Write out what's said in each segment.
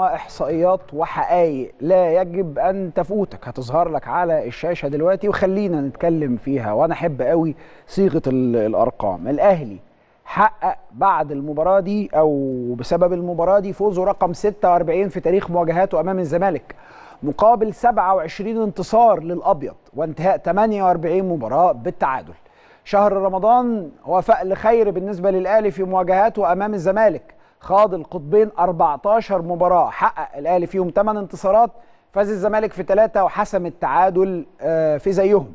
احصائيات وحقائق لا يجب ان تفوتك هتظهر لك على الشاشه دلوقتي وخلينا نتكلم فيها وانا احب قوي صيغه الارقام الاهلي حقق بعد المباراه دي او بسبب المباراه دي فوزه رقم 46 في تاريخ مواجهاته امام الزمالك مقابل 27 انتصار للابيض وانتهاء 48 مباراه بالتعادل شهر رمضان وفاء لخير بالنسبه للاهلي في مواجهاته امام الزمالك خاض القطبين 14 مباراه حقق الاهلي فيهم 8 انتصارات فاز الزمالك في 3 وحسم التعادل آه، في زيهم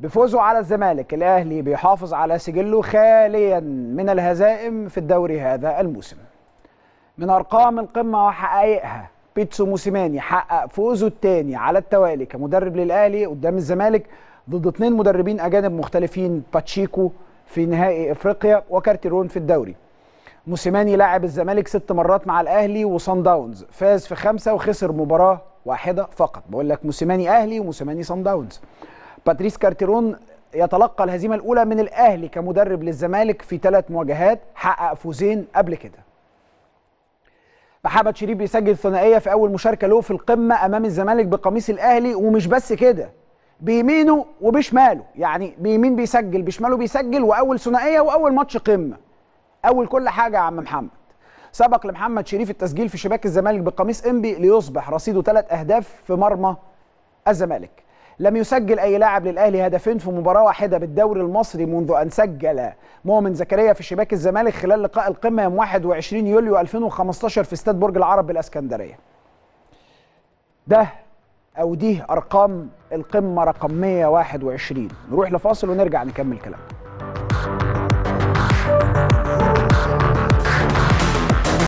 بفوزه على الزمالك الاهلي بيحافظ على سجله خاليا من الهزائم في الدوري هذا الموسم من ارقام القمه وحقائقها بيتسو موسيماني حقق فوزه الثاني على التوالي كمدرب للاهلي قدام الزمالك ضد اثنين مدربين اجانب مختلفين باتشيكو في نهائي افريقيا وكارتيرون في الدوري موسيماني لاعب الزمالك ست مرات مع الاهلي وصن داونز فاز في خمسه وخسر مباراه واحده فقط بقول لك موسيماني اهلي وموسيماني صن داونز باتريس كارتيرون يتلقى الهزيمه الاولى من الاهلي كمدرب للزمالك في ثلاث مواجهات حقق فوزين قبل كده محمد شريف بيسجل ثنائيه في اول مشاركه له في القمه امام الزمالك بقميص الاهلي ومش بس كده بيمينه وبشماله يعني بيمين بيسجل بشماله بيسجل واول ثنائيه واول ماتش قمه اول كل حاجه يا عم محمد سبق لمحمد شريف التسجيل في شباك الزمالك بقميص انبي ليصبح رصيده ثلاث اهداف في مرمى الزمالك لم يسجل اي لاعب للاهلي هدفين في مباراه واحده بالدوري المصري منذ ان سجل مؤمن زكريا في شباك الزمالك خلال لقاء القمه يوم 21 يوليو 2015 في استاد برج العرب بالاسكندريه ده او دي ارقام القمه رقم 121 نروح لفاصل ونرجع نكمل كلامنا